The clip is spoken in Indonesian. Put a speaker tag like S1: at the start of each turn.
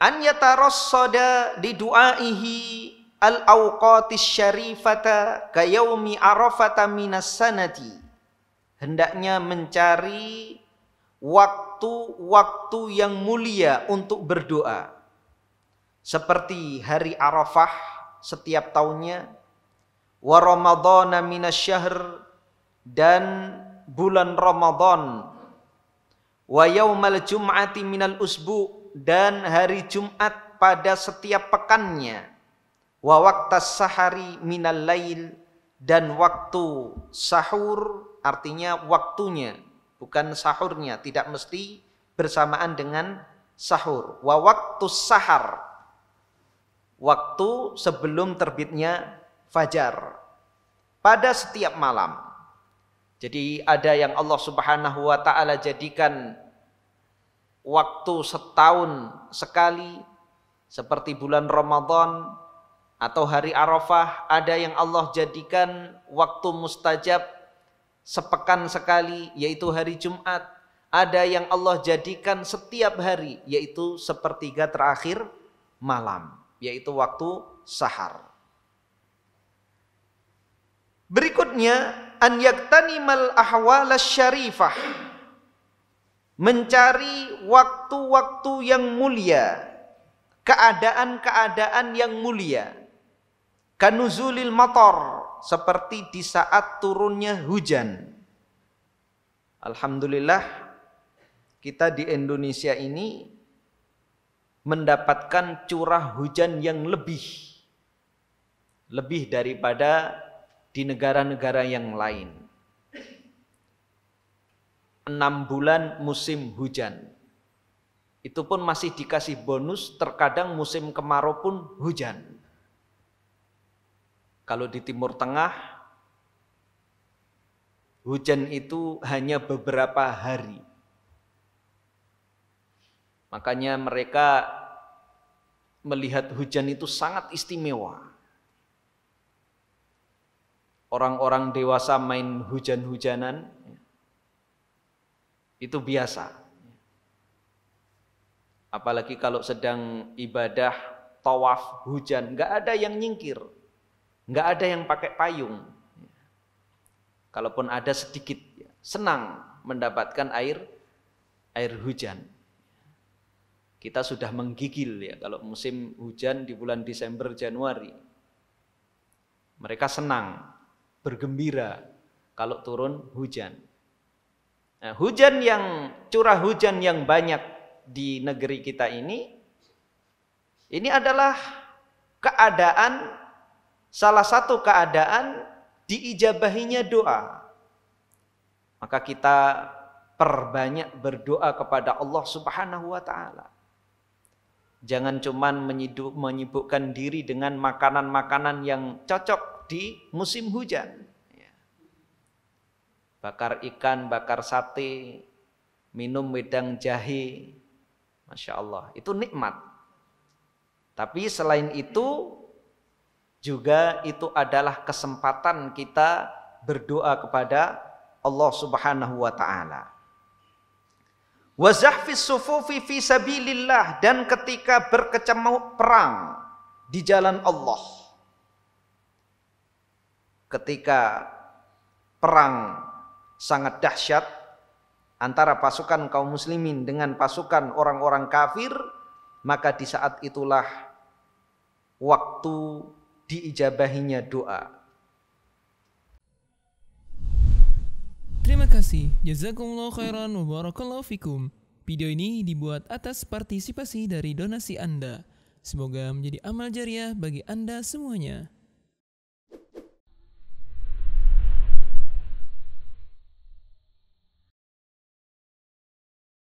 S1: an yatarassada di du'aihi al awqatis syarifata yaumi arafata minas sanati hendaknya mencari waktu-waktu yang mulia untuk berdoa seperti hari Arafah setiap tahunnya wa ramadhana syahr dan bulan Ramadan wa yaumal jum'ati minal usbu dan hari Jumat pada setiap pekannya wa sahari minal lail dan waktu sahur artinya waktunya bukan sahurnya tidak mesti bersamaan dengan sahur wa waktu sahar waktu sebelum terbitnya fajar pada setiap malam jadi ada yang Allah Subhanahu wa taala jadikan waktu setahun sekali seperti bulan Ramadan atau hari Arafah ada yang Allah jadikan waktu mustajab sepekan sekali yaitu hari Jumat ada yang Allah jadikan setiap hari yaitu sepertiga terakhir malam yaitu waktu sahar berikutnya an yaktanimal ahwal syarifah mencari waktu-waktu yang mulia, keadaan-keadaan yang mulia. Kanuzulil motor seperti di saat turunnya hujan. Alhamdulillah kita di Indonesia ini mendapatkan curah hujan yang lebih lebih daripada di negara-negara yang lain enam bulan musim hujan. Itu pun masih dikasih bonus, terkadang musim kemarau pun hujan. Kalau di Timur Tengah, hujan itu hanya beberapa hari. Makanya mereka melihat hujan itu sangat istimewa. Orang-orang dewasa main hujan-hujanan, itu biasa. Apalagi kalau sedang ibadah, tawaf, hujan, nggak ada yang nyingkir. Nggak ada yang pakai payung. Kalaupun ada sedikit, senang mendapatkan air air hujan. Kita sudah menggigil ya kalau musim hujan di bulan Desember Januari. Mereka senang, bergembira kalau turun hujan. Nah, hujan yang curah hujan yang banyak di negeri kita ini ini adalah keadaan salah satu keadaan diijabahinya doa. Maka kita perbanyak berdoa kepada Allah Subhanahu wa taala. Jangan cuman menyibukkan diri dengan makanan-makanan yang cocok di musim hujan bakar ikan, bakar sate, minum wedang jahe. Masya Allah, itu nikmat. Tapi selain itu juga itu adalah kesempatan kita berdoa kepada Allah Subhanahu wa taala. Wazahfis sufufi fi sabilillah dan ketika berkecamuk perang di jalan Allah. Ketika perang sangat dahsyat antara pasukan kaum muslimin dengan pasukan orang-orang kafir, maka di saat itulah waktu diijabahinya doa. Terima kasih. Jazakumullah khairan wa barakallahu fikum. Video ini dibuat atas partisipasi dari donasi Anda. Semoga menjadi amal jariah bagi Anda semuanya.